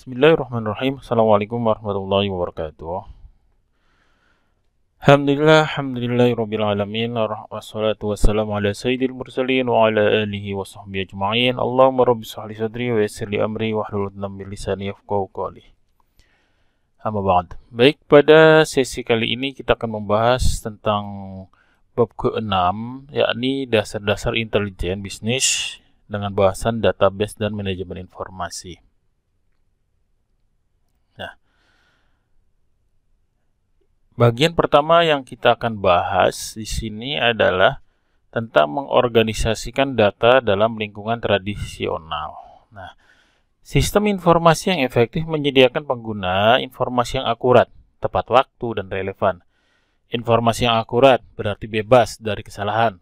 Bismillahirrahmanirrahim. Assalamualaikum warahmatullahi wabarakatuh. Alhamdulillah, alhamdulillahi rabbil alamin. Wassalatu wassalamu ala sayyidil mursalin wa ala alihi wa sahbihi ajma'in. Allahumma rabbi sahli sadri wa yassir amri wa hlul min lisani yafqahu qawli. Amma ba'd. Baik, pada sesi kali ini kita akan membahas tentang bab ke-6 yakni dasar-dasar intelijen bisnis dengan bahasan database dan manajemen informasi. Bagian pertama yang kita akan bahas di sini adalah tentang mengorganisasikan data dalam lingkungan tradisional. Nah, sistem informasi yang efektif menyediakan pengguna informasi yang akurat, tepat waktu, dan relevan. Informasi yang akurat berarti bebas dari kesalahan.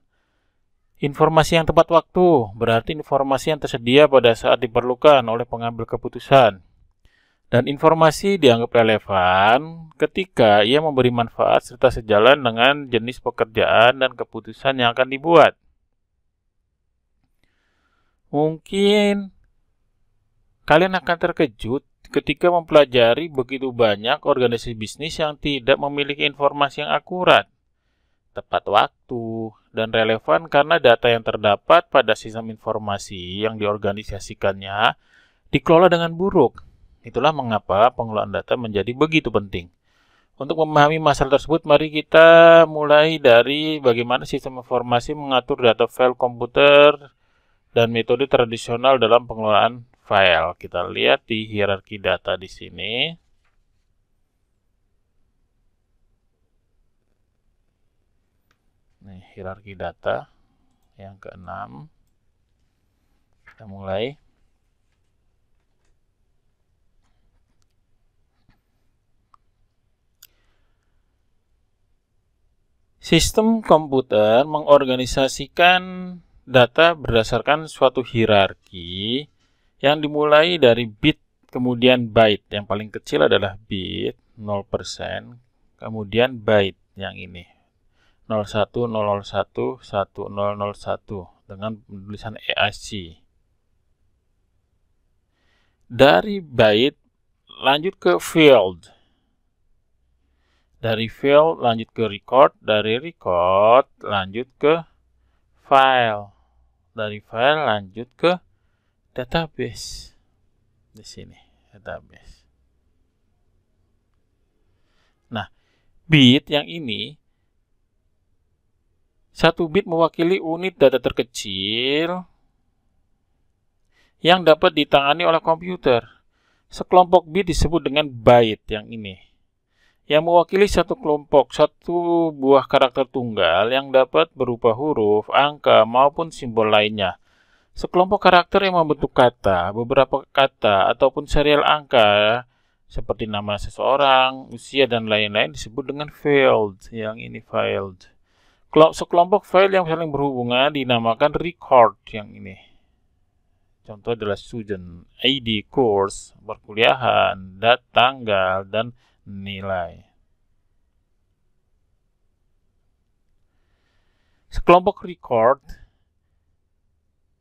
Informasi yang tepat waktu berarti informasi yang tersedia pada saat diperlukan oleh pengambil keputusan, dan informasi dianggap relevan ketika ia memberi manfaat serta sejalan dengan jenis pekerjaan dan keputusan yang akan dibuat. Mungkin kalian akan terkejut ketika mempelajari begitu banyak organisasi bisnis yang tidak memiliki informasi yang akurat, tepat waktu, dan relevan karena data yang terdapat pada sistem informasi yang diorganisasikannya dikelola dengan buruk Itulah mengapa pengelolaan data menjadi begitu penting. Untuk memahami masalah tersebut, mari kita mulai dari bagaimana sistem informasi mengatur data file komputer dan metode tradisional dalam pengelolaan file. Kita lihat di hierarki data di sini. Nih, hierarki data yang keenam. Kita mulai. Sistem komputer mengorganisasikan data berdasarkan suatu hierarki yang dimulai dari bit kemudian byte. Yang paling kecil adalah bit 0%, kemudian byte yang ini 01 dengan penulisan EAC. Dari byte lanjut ke field dari file lanjut ke record, dari record lanjut ke file, dari file lanjut ke database. Di sini, database. Nah, bit yang ini satu bit mewakili unit data terkecil yang dapat ditangani oleh komputer. Sekelompok bit disebut dengan byte yang ini yang mewakili satu kelompok, satu buah karakter tunggal yang dapat berupa huruf, angka, maupun simbol lainnya. Sekelompok karakter yang membentuk kata, beberapa kata, ataupun serial angka seperti nama seseorang, usia, dan lain-lain disebut dengan field, yang ini field. Sekelompok file yang saling berhubungan dinamakan record, yang ini. Contoh adalah student, ID, course, perkuliahan, dat, tanggal, dan nilai. Sekelompok record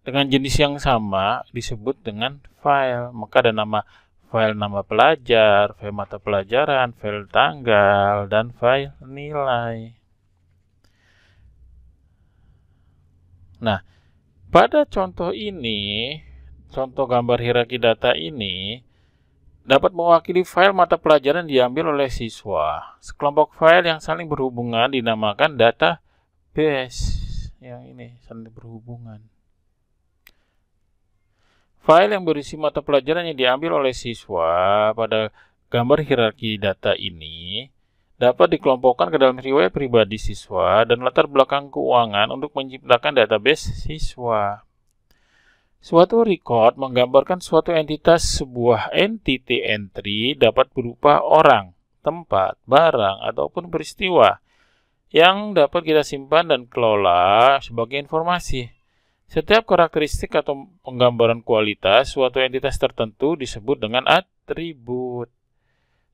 dengan jenis yang sama disebut dengan file. Maka ada nama file nama pelajar, file mata pelajaran, file tanggal, dan file nilai. Nah, pada contoh ini, contoh gambar hierarki data ini, dapat mewakili file mata pelajaran diambil oleh siswa. Sekelompok file yang saling berhubungan dinamakan database. Yang ini saling berhubungan. File yang berisi mata pelajaran yang diambil oleh siswa pada gambar hierarki data ini dapat dikelompokkan ke dalam riwayat pribadi siswa dan latar belakang keuangan untuk menciptakan database siswa. Suatu record menggambarkan suatu entitas sebuah entity entry dapat berupa orang, tempat, barang, ataupun peristiwa yang dapat kita simpan dan kelola sebagai informasi. Setiap karakteristik atau penggambaran kualitas suatu entitas tertentu disebut dengan atribut.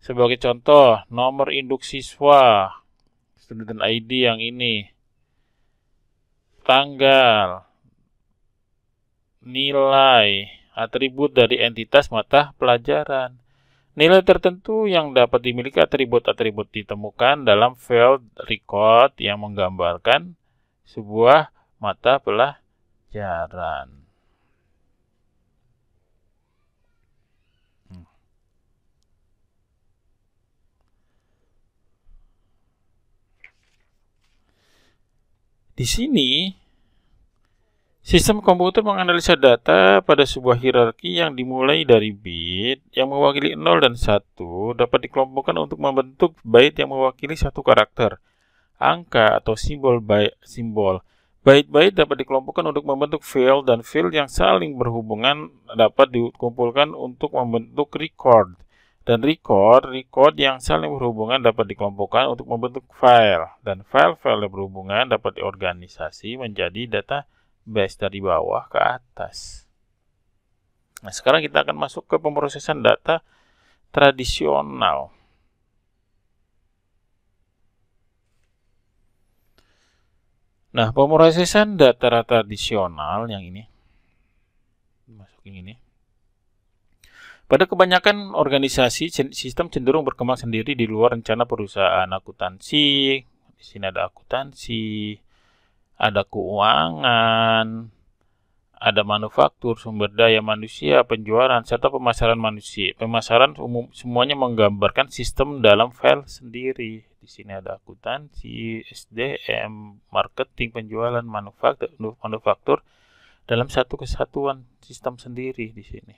Sebagai contoh, nomor induk siswa, student ID yang ini, tanggal, nilai atribut dari entitas mata pelajaran. Nilai tertentu yang dapat dimiliki atribut-atribut ditemukan dalam field record yang menggambarkan sebuah mata pelajaran. Hmm. Di sini Sistem komputer menganalisa data pada sebuah hierarki yang dimulai dari bit yang mewakili 0 dan 1 dapat dikelompokkan untuk membentuk byte yang mewakili satu karakter, angka atau simbol byte simbol. Byte-byte dapat dikelompokkan untuk membentuk file dan file yang saling berhubungan dapat dikumpulkan untuk membentuk record dan record record yang saling berhubungan dapat dikelompokkan untuk membentuk file dan file-file berhubungan dapat diorganisasi menjadi data base dari bawah ke atas. Nah, sekarang kita akan masuk ke pemrosesan data tradisional. Nah, pemrosesan data tradisional yang ini masukin ini. Pada kebanyakan organisasi, sistem cenderung berkembang sendiri di luar rencana perusahaan akuntansi. Di sini ada akuntansi, ada keuangan, ada manufaktur, sumber daya manusia, penjualan, serta pemasaran manusia. Pemasaran umum semuanya menggambarkan sistem dalam file sendiri. Di sini ada akuntansi, SDM, marketing, penjualan, manufaktur, manufaktur dalam satu kesatuan sistem sendiri di sini.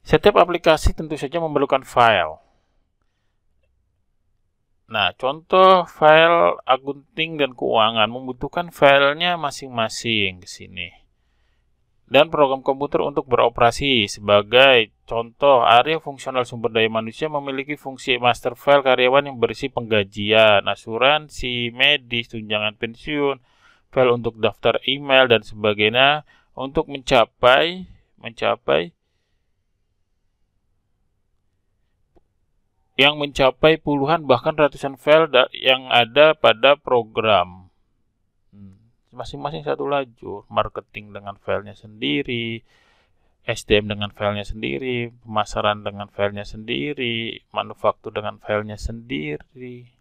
Setiap aplikasi tentu saja memerlukan file Nah, contoh file akunting dan keuangan membutuhkan filenya masing-masing di sini. Dan program komputer untuk beroperasi sebagai contoh area fungsional sumber daya manusia memiliki fungsi master file karyawan yang berisi penggajian, asuransi, medis, tunjangan pensiun, file untuk daftar email dan sebagainya untuk mencapai mencapai yang mencapai puluhan bahkan ratusan file yang ada pada program. Hmm, masing-masing satu lajur, marketing dengan filenya sendiri, SDM dengan filenya sendiri, pemasaran dengan filenya sendiri, manufaktur dengan filenya sendiri.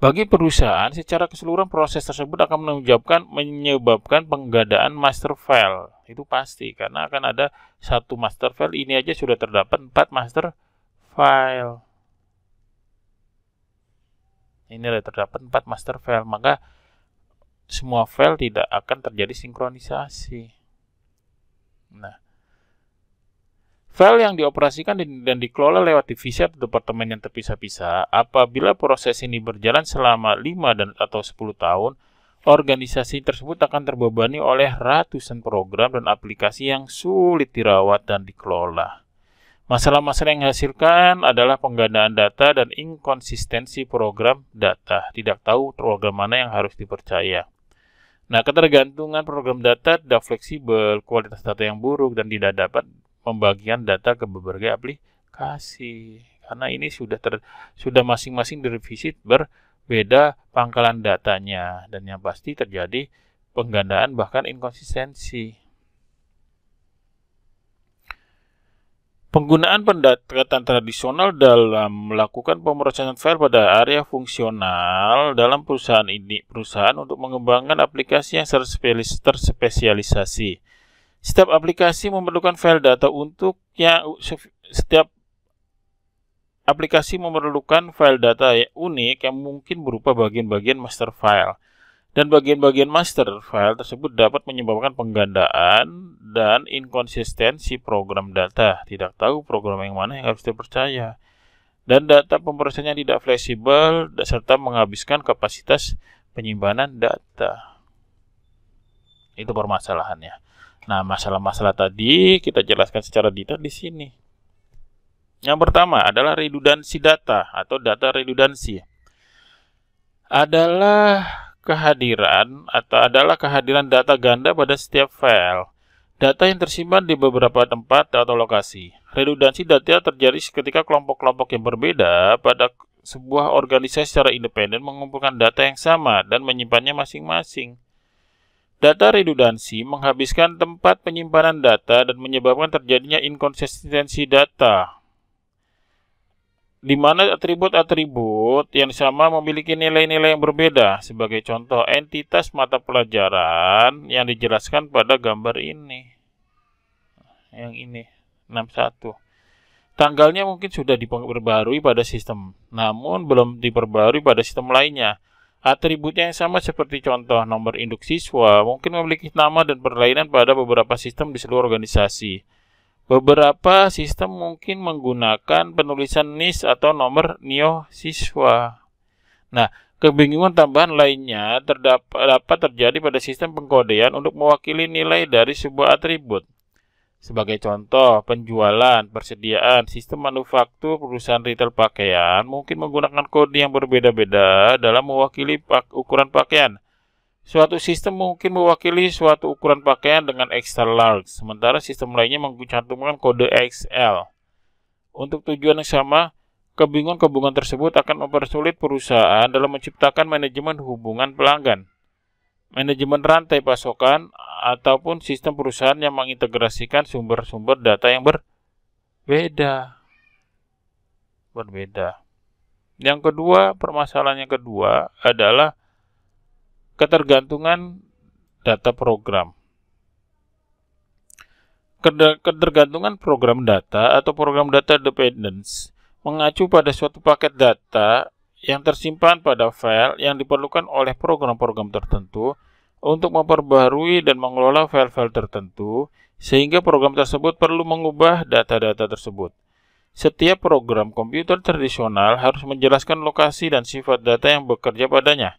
Bagi perusahaan, secara keseluruhan proses tersebut akan menyebabkan, menyebabkan penggadaan master file. Itu pasti, karena akan ada satu master file. Ini aja sudah terdapat empat master file. Ini sudah terdapat empat master file, maka semua file tidak akan terjadi sinkronisasi. Nah, File yang dioperasikan dan dikelola lewat divisi atau departemen yang terpisah-pisah, apabila proses ini berjalan selama 5 dan atau 10 tahun, organisasi tersebut akan terbebani oleh ratusan program dan aplikasi yang sulit dirawat dan dikelola. Masalah-masalah yang dihasilkan adalah penggandaan data dan inkonsistensi program data. Tidak tahu program mana yang harus dipercaya. Nah, ketergantungan program data tidak fleksibel, kualitas data yang buruk, dan tidak dapat pembagian data ke berbagai aplikasi karena ini sudah ter, sudah masing-masing direvisi berbeda pangkalan datanya dan yang pasti terjadi penggandaan bahkan inkonsistensi. Penggunaan pendekatan tradisional dalam melakukan pemrosesan file pada area fungsional dalam perusahaan ini perusahaan untuk mengembangkan aplikasi yang terspesialisasi setiap aplikasi memerlukan file data untuk yang setiap aplikasi memerlukan file data yang unik yang mungkin berupa bagian-bagian master file. Dan bagian-bagian master file tersebut dapat menyebabkan penggandaan dan inkonsistensi program data. Tidak tahu program yang mana yang harus dipercaya. Dan data pemrosesannya tidak fleksibel serta menghabiskan kapasitas penyimpanan data. Itu permasalahannya. Nah, masalah-masalah tadi kita jelaskan secara detail di sini. Yang pertama adalah redundansi data atau data redundansi. Adalah kehadiran atau adalah kehadiran data ganda pada setiap file. Data yang tersimpan di beberapa tempat atau lokasi. Redundansi data terjadi ketika kelompok-kelompok yang berbeda pada sebuah organisasi secara independen mengumpulkan data yang sama dan menyimpannya masing-masing. Data redundansi menghabiskan tempat penyimpanan data dan menyebabkan terjadinya inkonsistensi data. Di mana atribut-atribut yang sama memiliki nilai-nilai yang berbeda. Sebagai contoh, entitas mata pelajaran yang dijelaskan pada gambar ini. Yang ini, 61. Tanggalnya mungkin sudah diperbarui pada sistem, namun belum diperbarui pada sistem lainnya. Atributnya yang sama seperti contoh nomor induk siswa mungkin memiliki nama dan perlainan pada beberapa sistem di seluruh organisasi. Beberapa sistem mungkin menggunakan penulisan NIS atau nomor NIO siswa. Nah, kebingungan tambahan lainnya terdapat, dapat terjadi pada sistem pengkodean untuk mewakili nilai dari sebuah atribut. Sebagai contoh, penjualan, persediaan, sistem manufaktur perusahaan retail pakaian mungkin menggunakan kode yang berbeda-beda dalam mewakili pak ukuran pakaian. Suatu sistem mungkin mewakili suatu ukuran pakaian dengan extra large, sementara sistem lainnya mencantumkan kode XL. Untuk tujuan yang sama, kebingungan-kebingungan tersebut akan mempersulit perusahaan dalam menciptakan manajemen hubungan pelanggan. Manajemen rantai pasokan ataupun sistem perusahaan yang mengintegrasikan sumber-sumber data yang berbeda. Berbeda. Yang kedua, permasalahan yang kedua adalah ketergantungan data program. Ketergantungan program data atau program data dependence mengacu pada suatu paket data yang tersimpan pada file yang diperlukan oleh program-program tertentu untuk memperbarui dan mengelola file-file tertentu, sehingga program tersebut perlu mengubah data-data tersebut. Setiap program komputer tradisional harus menjelaskan lokasi dan sifat data yang bekerja padanya.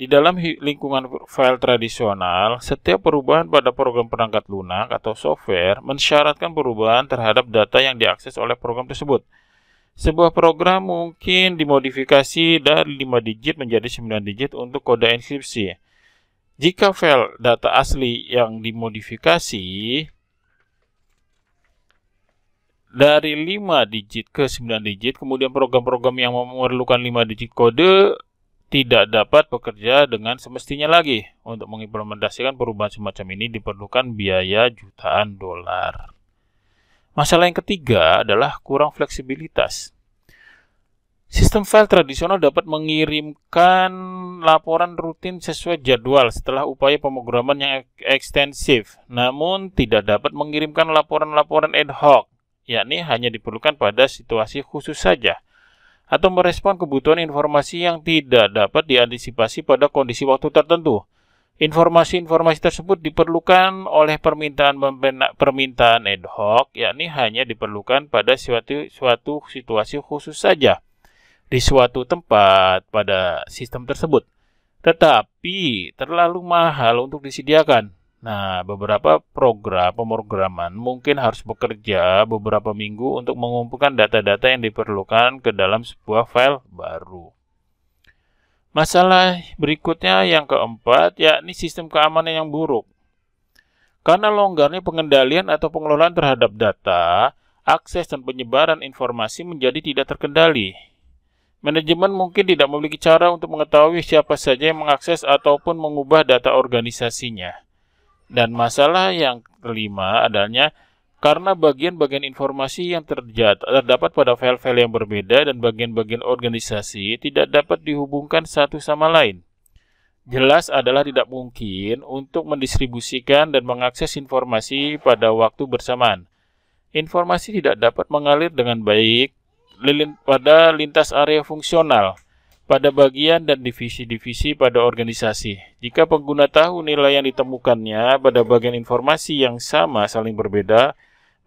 Di dalam lingkungan file tradisional, setiap perubahan pada program perangkat lunak atau software mensyaratkan perubahan terhadap data yang diakses oleh program tersebut. Sebuah program mungkin dimodifikasi dari 5 digit menjadi 9 digit untuk kode enkripsi jika file data asli yang dimodifikasi dari 5 digit ke 9 digit, kemudian program-program yang memerlukan 5 digit kode tidak dapat bekerja dengan semestinya lagi. Untuk mengimplementasikan perubahan semacam ini diperlukan biaya jutaan dolar. Masalah yang ketiga adalah kurang fleksibilitas. Sistem file tradisional dapat mengirimkan laporan rutin sesuai jadwal setelah upaya pemrograman yang ekstensif, namun tidak dapat mengirimkan laporan-laporan ad hoc, yakni hanya diperlukan pada situasi khusus saja, atau merespon kebutuhan informasi yang tidak dapat diantisipasi pada kondisi waktu tertentu. Informasi-informasi tersebut diperlukan oleh permintaan permintaan ad hoc, yakni hanya diperlukan pada suatu, suatu situasi khusus saja di suatu tempat pada sistem tersebut, tetapi terlalu mahal untuk disediakan. Nah, beberapa program pemrograman mungkin harus bekerja beberapa minggu untuk mengumpulkan data-data yang diperlukan ke dalam sebuah file baru. Masalah berikutnya yang keempat, yakni sistem keamanan yang buruk. Karena longgarnya pengendalian atau pengelolaan terhadap data, akses dan penyebaran informasi menjadi tidak terkendali. Manajemen mungkin tidak memiliki cara untuk mengetahui siapa saja yang mengakses ataupun mengubah data organisasinya. Dan masalah yang kelima adalah karena bagian-bagian informasi yang terdapat pada file-file yang berbeda dan bagian-bagian organisasi tidak dapat dihubungkan satu sama lain. Jelas adalah tidak mungkin untuk mendistribusikan dan mengakses informasi pada waktu bersamaan. Informasi tidak dapat mengalir dengan baik pada lintas area fungsional, pada bagian dan divisi-divisi pada organisasi. Jika pengguna tahu nilai yang ditemukannya pada bagian informasi yang sama saling berbeda,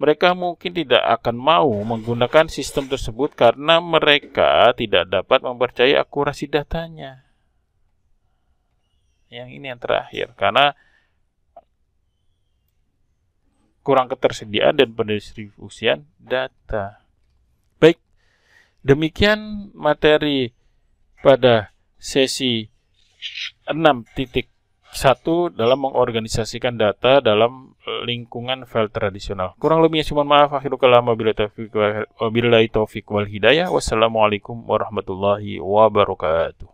mereka mungkin tidak akan mau menggunakan sistem tersebut karena mereka tidak dapat mempercayai akurasi datanya. Yang ini yang terakhir, karena kurang ketersediaan dan pendistribusian data. Demikian materi pada sesi 6.1 dalam mengorganisasikan data dalam eh, lingkungan file tradisional. Kurang lebihnya cuma maaf. Akhirul kalam wabillahi taufiq wal hidayah. Wassalamualaikum warahmatullahi wabarakatuh.